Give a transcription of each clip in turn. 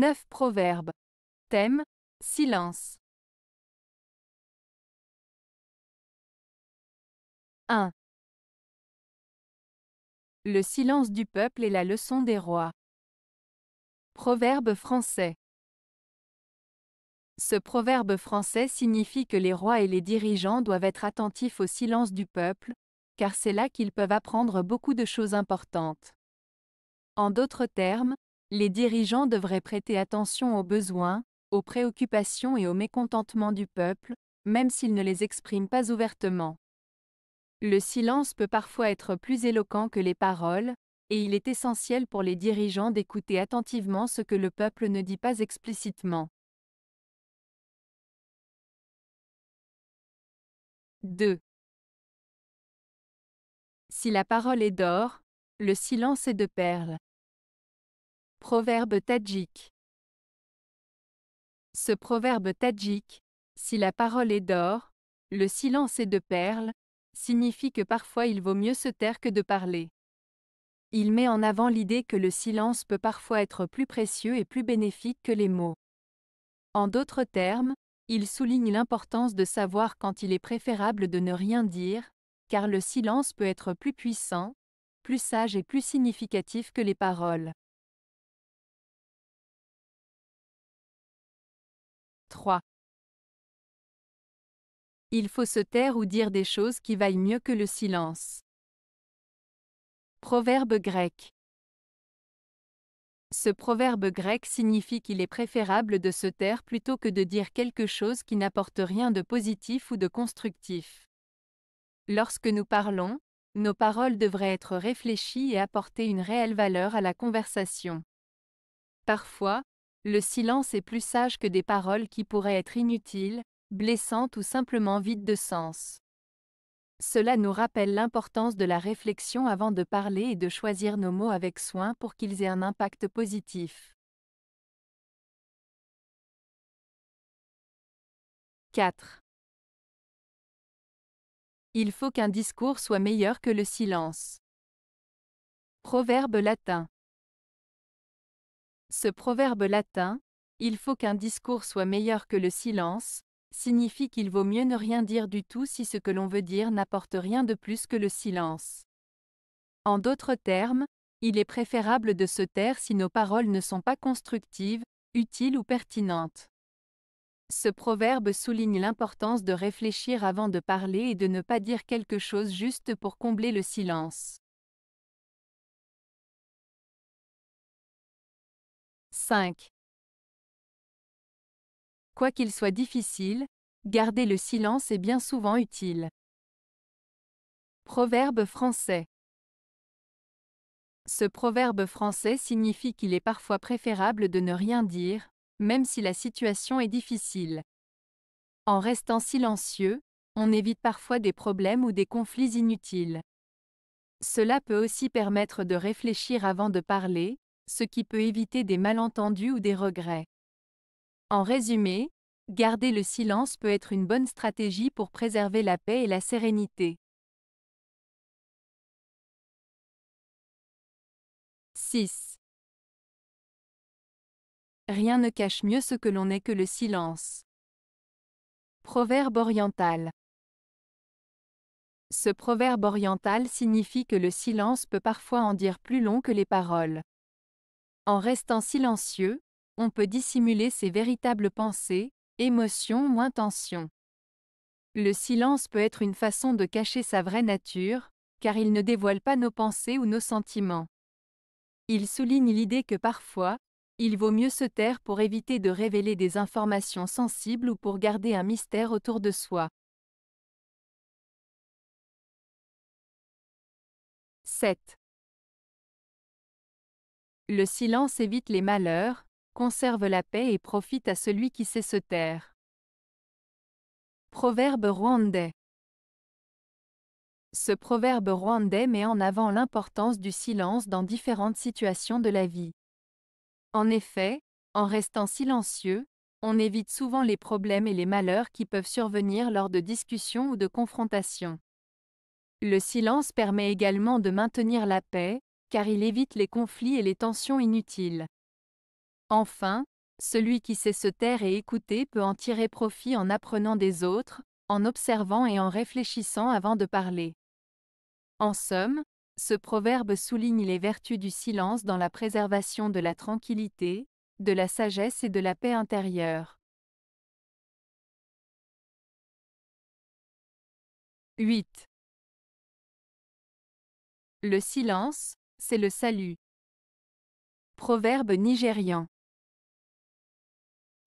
9 proverbes. Thème Silence. 1. Le silence du peuple est la leçon des rois. Proverbe français. Ce proverbe français signifie que les rois et les dirigeants doivent être attentifs au silence du peuple, car c'est là qu'ils peuvent apprendre beaucoup de choses importantes. En d'autres termes, les dirigeants devraient prêter attention aux besoins, aux préoccupations et aux mécontentements du peuple, même s'ils ne les expriment pas ouvertement. Le silence peut parfois être plus éloquent que les paroles, et il est essentiel pour les dirigeants d'écouter attentivement ce que le peuple ne dit pas explicitement. 2. Si la parole est d'or, le silence est de perles. Proverbe tadjik. Ce proverbe tadjik, si la parole est d'or, le silence est de perles, signifie que parfois il vaut mieux se taire que de parler. Il met en avant l'idée que le silence peut parfois être plus précieux et plus bénéfique que les mots. En d'autres termes, il souligne l'importance de savoir quand il est préférable de ne rien dire, car le silence peut être plus puissant, plus sage et plus significatif que les paroles. Il faut se taire ou dire des choses qui vaillent mieux que le silence. Proverbe grec. Ce proverbe grec signifie qu'il est préférable de se taire plutôt que de dire quelque chose qui n'apporte rien de positif ou de constructif. Lorsque nous parlons, nos paroles devraient être réfléchies et apporter une réelle valeur à la conversation. Parfois, le silence est plus sage que des paroles qui pourraient être inutiles, blessantes ou simplement vides de sens. Cela nous rappelle l'importance de la réflexion avant de parler et de choisir nos mots avec soin pour qu'ils aient un impact positif. 4. Il faut qu'un discours soit meilleur que le silence. Proverbe latin. Ce proverbe latin, il faut qu'un discours soit meilleur que le silence, signifie qu'il vaut mieux ne rien dire du tout si ce que l'on veut dire n'apporte rien de plus que le silence. En d'autres termes, il est préférable de se taire si nos paroles ne sont pas constructives, utiles ou pertinentes. Ce proverbe souligne l'importance de réfléchir avant de parler et de ne pas dire quelque chose juste pour combler le silence. 5. Quoi qu'il soit difficile, garder le silence est bien souvent utile. Proverbe français. Ce proverbe français signifie qu'il est parfois préférable de ne rien dire, même si la situation est difficile. En restant silencieux, on évite parfois des problèmes ou des conflits inutiles. Cela peut aussi permettre de réfléchir avant de parler, ce qui peut éviter des malentendus ou des regrets. En résumé, garder le silence peut être une bonne stratégie pour préserver la paix et la sérénité. 6. Rien ne cache mieux ce que l'on est que le silence. Proverbe oriental. Ce proverbe oriental signifie que le silence peut parfois en dire plus long que les paroles. En restant silencieux, on peut dissimuler ses véritables pensées, émotions ou intentions. Le silence peut être une façon de cacher sa vraie nature, car il ne dévoile pas nos pensées ou nos sentiments. Il souligne l'idée que parfois, il vaut mieux se taire pour éviter de révéler des informations sensibles ou pour garder un mystère autour de soi. 7. Le silence évite les malheurs, conserve la paix et profite à celui qui sait se taire. Proverbe rwandais Ce proverbe rwandais met en avant l'importance du silence dans différentes situations de la vie. En effet, en restant silencieux, on évite souvent les problèmes et les malheurs qui peuvent survenir lors de discussions ou de confrontations. Le silence permet également de maintenir la paix, car il évite les conflits et les tensions inutiles. Enfin, celui qui sait se taire et écouter peut en tirer profit en apprenant des autres, en observant et en réfléchissant avant de parler. En somme, ce proverbe souligne les vertus du silence dans la préservation de la tranquillité, de la sagesse et de la paix intérieure. 8. Le silence, c'est le salut. Proverbe nigérian.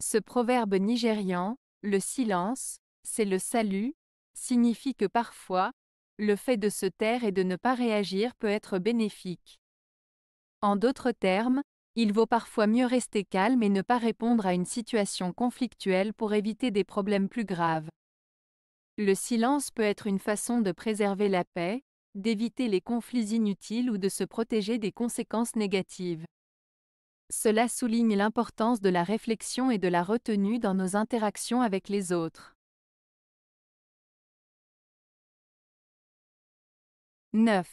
Ce proverbe nigérian, le silence, c'est le salut, signifie que parfois, le fait de se taire et de ne pas réagir peut être bénéfique. En d'autres termes, il vaut parfois mieux rester calme et ne pas répondre à une situation conflictuelle pour éviter des problèmes plus graves. Le silence peut être une façon de préserver la paix, d'éviter les conflits inutiles ou de se protéger des conséquences négatives. Cela souligne l'importance de la réflexion et de la retenue dans nos interactions avec les autres. 9.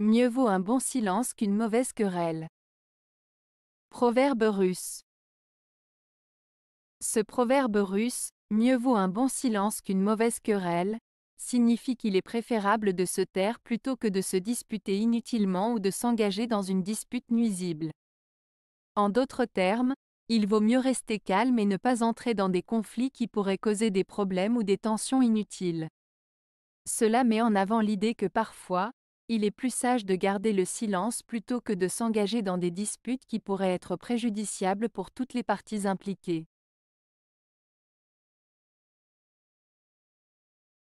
Mieux vaut un bon silence qu'une mauvaise querelle. Proverbe russe. Ce proverbe russe, mieux vaut un bon silence qu'une mauvaise querelle, signifie qu'il est préférable de se taire plutôt que de se disputer inutilement ou de s'engager dans une dispute nuisible. En d'autres termes, il vaut mieux rester calme et ne pas entrer dans des conflits qui pourraient causer des problèmes ou des tensions inutiles. Cela met en avant l'idée que parfois, il est plus sage de garder le silence plutôt que de s'engager dans des disputes qui pourraient être préjudiciables pour toutes les parties impliquées.